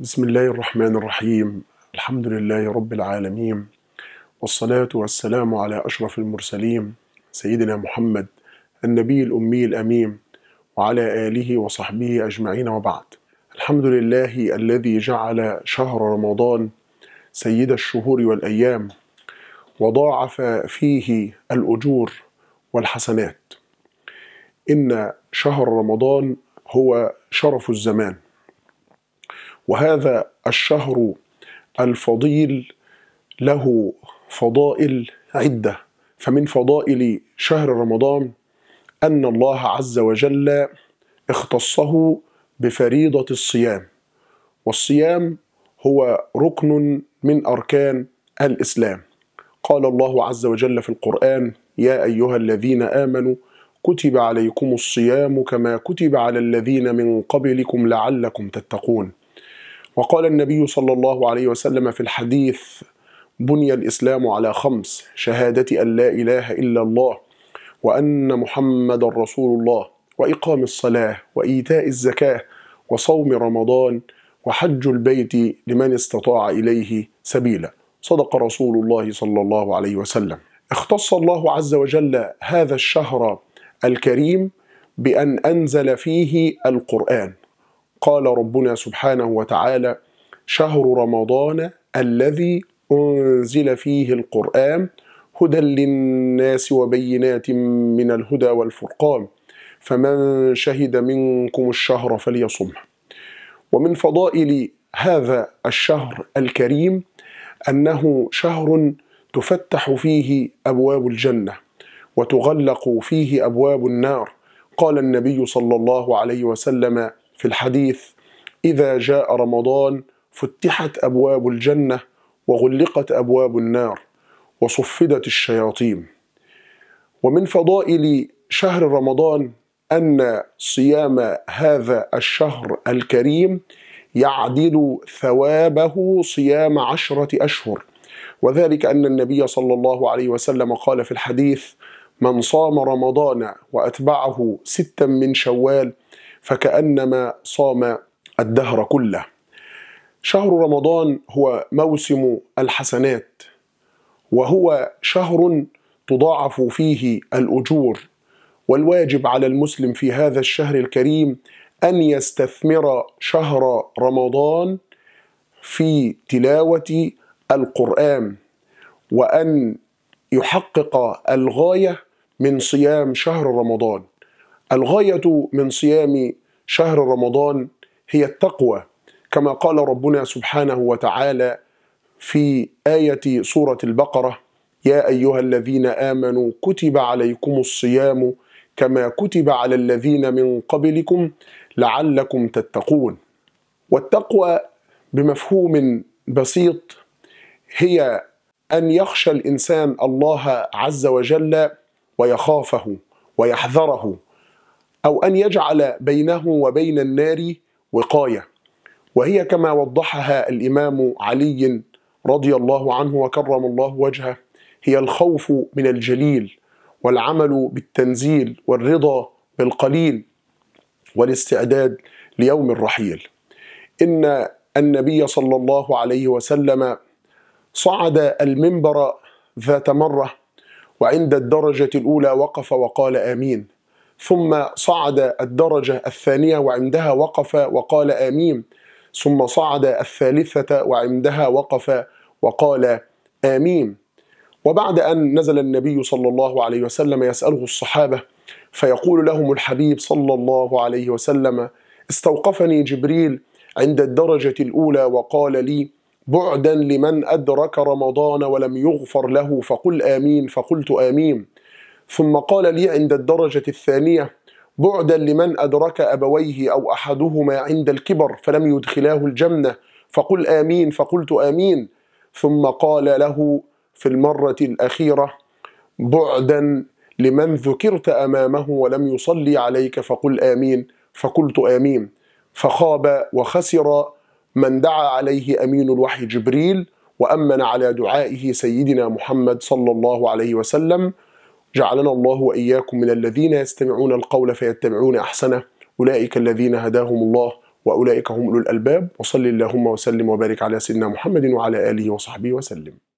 بسم الله الرحمن الرحيم الحمد لله رب العالمين والصلاة والسلام على أشرف المرسلين سيدنا محمد النبي الأمي الأمين وعلى آله وصحبه أجمعين وبعد الحمد لله الذي جعل شهر رمضان سيد الشهور والأيام وضاعف فيه الأجور والحسنات إن شهر رمضان هو شرف الزمان وهذا الشهر الفضيل له فضائل عدة فمن فضائل شهر رمضان أن الله عز وجل اختصه بفريضة الصيام والصيام هو ركن من أركان الإسلام قال الله عز وجل في القرآن يا أيها الذين آمنوا كتب عليكم الصيام كما كتب على الذين من قبلكم لعلكم تتقون وقال النبي صلى الله عليه وسلم في الحديث بني الإسلام على خمس شهادة أن لا إله إلا الله وأن محمد رسول الله وإقام الصلاة وإيتاء الزكاة وصوم رمضان وحج البيت لمن استطاع إليه سبيلا صدق رسول الله صلى الله عليه وسلم اختص الله عز وجل هذا الشهر الكريم بأن أنزل فيه القرآن قال ربنا سبحانه وتعالى شهر رمضان الذي أنزل فيه القرآن هدى للناس وبينات من الهدى والفرقان فمن شهد منكم الشهر فليصمه ومن فضائل هذا الشهر الكريم أنه شهر تفتح فيه أبواب الجنة وتغلق فيه أبواب النار قال النبي صلى الله عليه وسلم في الحديث إذا جاء رمضان فتحت أبواب الجنة وغلقت أبواب النار وصفدت الشياطين ومن فضائل شهر رمضان أن صيام هذا الشهر الكريم يعدل ثوابه صيام عشرة أشهر وذلك أن النبي صلى الله عليه وسلم قال في الحديث من صام رمضان وأتبعه ستا من شوال فكأنما صام الدهر كله شهر رمضان هو موسم الحسنات وهو شهر تضاعف فيه الأجور والواجب على المسلم في هذا الشهر الكريم أن يستثمر شهر رمضان في تلاوة القرآن وأن يحقق الغاية من صيام شهر رمضان الغاية من صيام شهر رمضان هي التقوى كما قال ربنا سبحانه وتعالى في آية سورة البقرة يا أيها الذين آمنوا كتب عليكم الصيام كما كتب على الذين من قبلكم لعلكم تتقون والتقوى بمفهوم بسيط هي أن يخشى الإنسان الله عز وجل ويخافه ويحذره أو أن يجعل بينه وبين النار وقاية وهي كما وضحها الإمام علي رضي الله عنه وكرم الله وجهه هي الخوف من الجليل والعمل بالتنزيل والرضا بالقليل والاستعداد ليوم الرحيل إن النبي صلى الله عليه وسلم صعد المنبر ذات مرة وعند الدرجة الأولى وقف وقال آمين ثم صعد الدرجة الثانية وعندها وقف وقال آمين ثم صعد الثالثة وعندها وقف وقال آمين وبعد أن نزل النبي صلى الله عليه وسلم يسأله الصحابة فيقول لهم الحبيب صلى الله عليه وسلم استوقفني جبريل عند الدرجة الأولى وقال لي بعدا لمن أدرك رمضان ولم يغفر له فقل آمين فقلت آمين ثم قال لي عند الدرجة الثانية بعدا لمن أدرك أبويه أو أحدهما عند الكبر فلم يدخلاه الجنة فقل آمين فقلت آمين ثم قال له في المرة الأخيرة بعدا لمن ذكرت أمامه ولم يصلي عليك فقل آمين فقلت آمين فخاب وخسر من دعا عليه أمين الوحي جبريل وأمن على دعائه سيدنا محمد صلى الله عليه وسلم جعلنا الله وإياكم من الذين يستمعون القول فيتبعون أحسنه أولئك الذين هداهم الله وأولئك هم أولو الألباب وصل اللهم وسلم وبارك على سيدنا محمد وعلى آله وصحبه وسلم